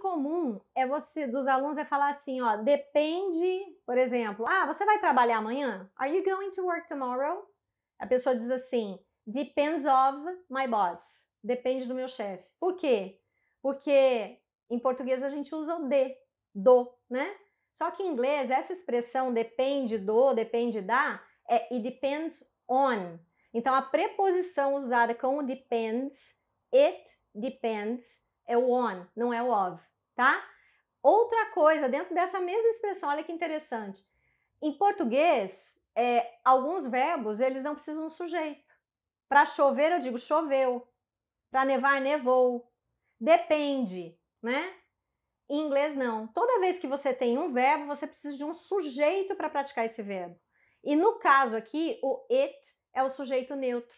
comum é você dos alunos é falar assim, ó, depende, por exemplo, ah, você vai trabalhar amanhã? Are you going to work tomorrow? A pessoa diz assim, depends of my boss. Depende do meu chefe. Por quê? Porque em português a gente usa o de, do, né? Só que em inglês essa expressão depende do, depende da é it depends on. Então a preposição usada com o depends, it depends é o on, não é o of, tá? Outra coisa, dentro dessa mesma expressão, olha que interessante. Em português, é, alguns verbos, eles não precisam de um sujeito. Para chover, eu digo choveu. Para nevar, nevou. Depende, né? Em inglês, não. Toda vez que você tem um verbo, você precisa de um sujeito para praticar esse verbo. E no caso aqui, o it é o sujeito neutro.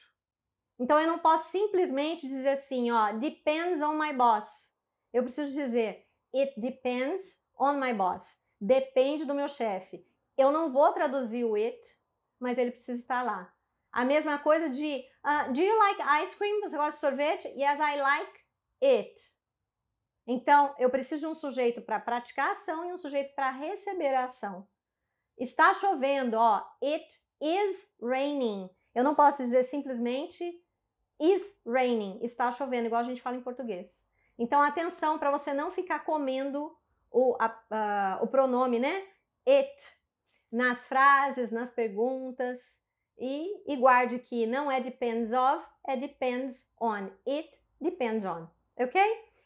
Então eu não posso simplesmente dizer assim, ó, depends on my boss. Eu preciso dizer it depends on my boss. Depende do meu chefe. Eu não vou traduzir o it, mas ele precisa estar lá. A mesma coisa de uh, do you like ice cream? Você gosta de sorvete? Yes, I like it. Então, eu preciso de um sujeito para praticar a ação e um sujeito para receber a ação. Está chovendo, ó. It is raining. Eu não posso dizer simplesmente Is raining, está chovendo, igual a gente fala em português. Então, atenção para você não ficar comendo o, a, o pronome, né? It, nas frases, nas perguntas. E, e, guarde que não é depends of, é depends on. It depends on, ok?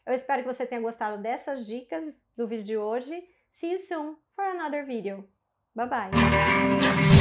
Eu espero que você tenha gostado dessas dicas do vídeo de hoje. See you soon for another video. Bye bye.